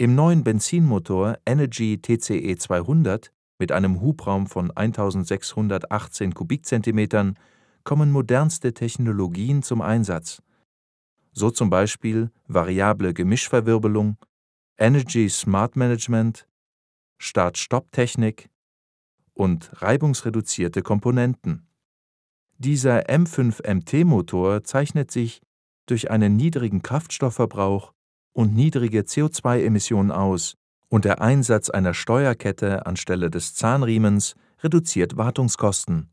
Im neuen Benzinmotor Energy TCE 200 mit einem Hubraum von 1618 Kubikzentimetern kommen modernste Technologien zum Einsatz, so zum Beispiel variable Gemischverwirbelung, Energy Smart Management, Start-Stopp-Technik und reibungsreduzierte Komponenten. Dieser M5MT-Motor zeichnet sich durch einen niedrigen Kraftstoffverbrauch und niedrige CO2-Emissionen aus und der Einsatz einer Steuerkette anstelle des Zahnriemens reduziert Wartungskosten.